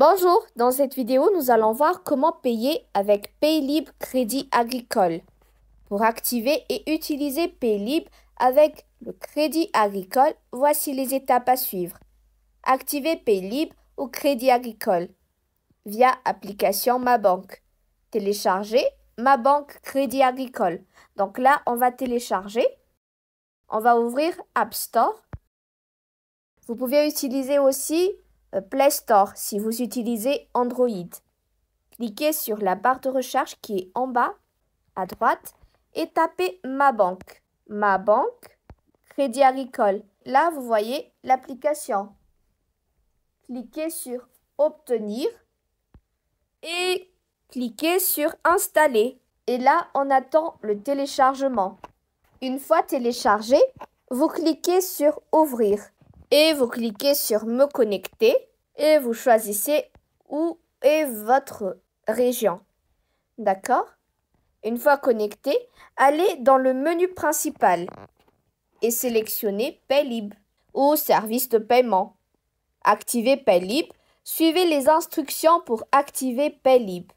Bonjour, dans cette vidéo, nous allons voir comment payer avec Paylib Crédit Agricole. Pour activer et utiliser Paylib avec le Crédit Agricole, voici les étapes à suivre. Activer Paylib ou Crédit Agricole via application Ma Banque. Télécharger Ma Banque Crédit Agricole. Donc là, on va télécharger. On va ouvrir App Store. Vous pouvez utiliser aussi euh, Play Store si vous utilisez Android. Cliquez sur la barre de recherche qui est en bas à droite et tapez Ma banque. Ma banque, Crédit Agricole. Là, vous voyez l'application. Cliquez sur Obtenir et cliquez sur Installer. Et là, on attend le téléchargement. Une fois téléchargé, vous cliquez sur Ouvrir et vous cliquez sur Me connecter et vous choisissez où est votre région. D'accord Une fois connecté, allez dans le menu principal et sélectionnez Paylib ou service de paiement. Activez Paylib. Suivez les instructions pour activer Paylib.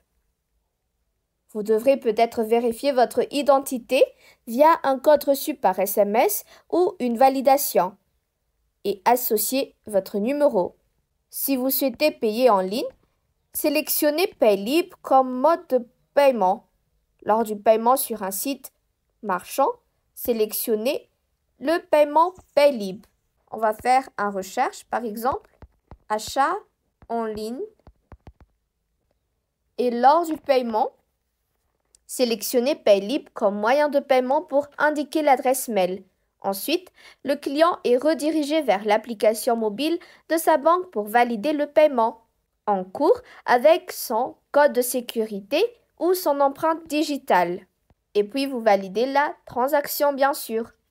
Vous devrez peut-être vérifier votre identité via un code reçu par SMS ou une validation et votre numéro. Si vous souhaitez payer en ligne, sélectionnez PayLib comme mode de paiement. Lors du paiement sur un site marchand, sélectionnez le paiement PayLib. On va faire une recherche, par exemple, achat en ligne. Et lors du paiement, sélectionnez PayLib comme moyen de paiement pour indiquer l'adresse mail. Ensuite, le client est redirigé vers l'application mobile de sa banque pour valider le paiement en cours avec son code de sécurité ou son empreinte digitale. Et puis vous validez la transaction bien sûr.